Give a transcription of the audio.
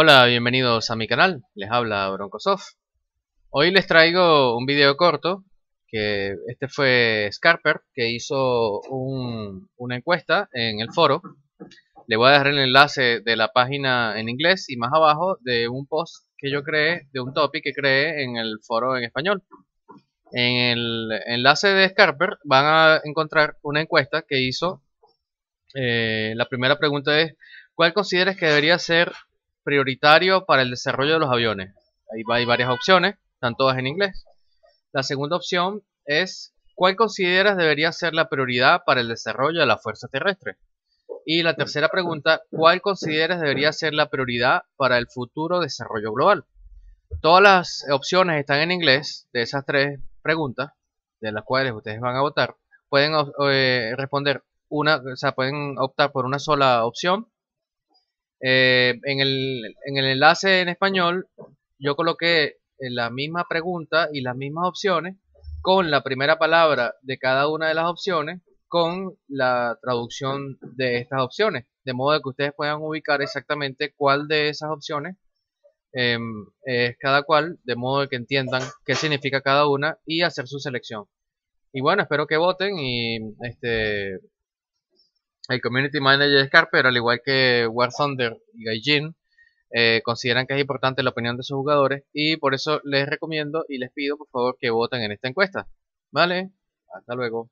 Hola, bienvenidos a mi canal, les habla Broncosoft. Hoy les traigo un video corto, que este fue Scarper, que hizo una encuesta en el foro. Le voy a dejar el enlace de la página en inglés y más abajo de un post que yo creé, de un topic que creé en el foro en español. En el enlace de Scarper van a encontrar una encuesta que hizo. Eh, la primera pregunta es, ¿cuál consideras que debería ser prioritario para el desarrollo de los aviones. Ahí hay varias opciones, están todas en inglés. La segunda opción es ¿cuál consideras debería ser la prioridad para el desarrollo de la fuerza terrestre? Y la tercera pregunta, ¿cuál consideras debería ser la prioridad para el futuro desarrollo global? Todas las opciones están en inglés de esas tres preguntas, de las cuales ustedes van a votar. Pueden eh, responder una, o sea, pueden optar por una sola opción eh, en, el, enlace en español, yo coloqué eh, la misma pregunta y las mismas opciones con la primera palabra de cada una de las opciones con la traducción de estas opciones, de modo que ustedes puedan ubicar exactamente cuál de esas opciones em, es cada cual, de modo que entiendan qué significa cada una y hacer su selección. Y bueno, espero que voten y este el community manager de Scarper, al igual que War Thunder y Gaijin, eh, consideran que es importante la opinión de sus jugadores y por eso les recomiendo y les pido por favor que voten en esta encuesta. ¿Vale? Hasta luego.